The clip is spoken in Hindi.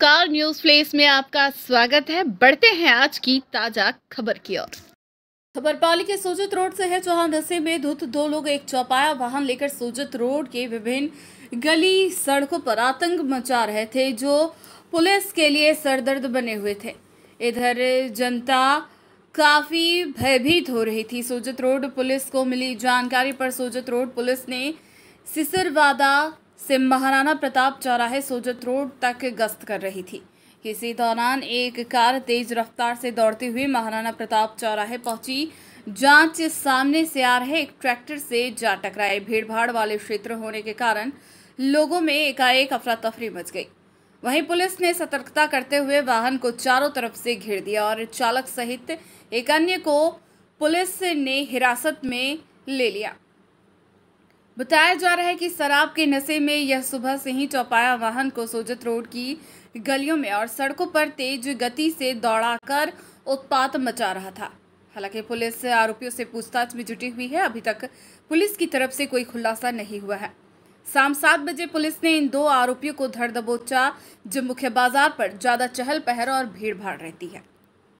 कार न्यूज प्लेस में आपका स्वागत है बढ़ते हैं आज की ताजा खबर की ओर खबर पाली के सोजत रोड से है जहां नशे में धुत दो लोग एक चौपाया वाहन लेकर सोजत रोड के विभिन्न गली सड़कों पर आतंक मचा रहे थे जो पुलिस के लिए सरदर्द बने हुए थे इधर जनता काफी भयभीत हो रही थी सोजत रोड पुलिस को मिली जानकारी पर सोजत रोड पुलिस ने सिसरवादा से महाराणा प्रताप चौराहे सोजत रोड तक गश्त कर रही थी इसी दौरान एक कार तेज रफ्तार से दौड़ती हुई महाराणा प्रताप चौराहे पहुंची जांच सामने से आ रहे एक ट्रैक्टर से जा टकराए भीड़भाड़ वाले क्षेत्र होने के कारण लोगों में एकाएक अफरा तफरी मच गई वहीं पुलिस ने सतर्कता करते हुए वाहन को चारों तरफ से घेर दिया और चालक सहित एक अन्य को पुलिस ने हिरासत में ले लिया बताया जा रहा है कि शराब के नशे में यह सुबह से ही चौपाया वाहन को सोजत रोड की गलियों में और सड़कों पर तेज गति से दौड़ाकर उत्पात मचा रहा था हालांकि पुलिस आरोपियों से पूछताछ में जुटी हुई है अभी तक पुलिस की तरफ से कोई खुलासा नहीं हुआ है शाम सात बजे पुलिस ने इन दो आरोपियों को धर दबोचा जो मुख्य बाजार पर ज्यादा चहल पहल और भीड़ भाड़ रहती है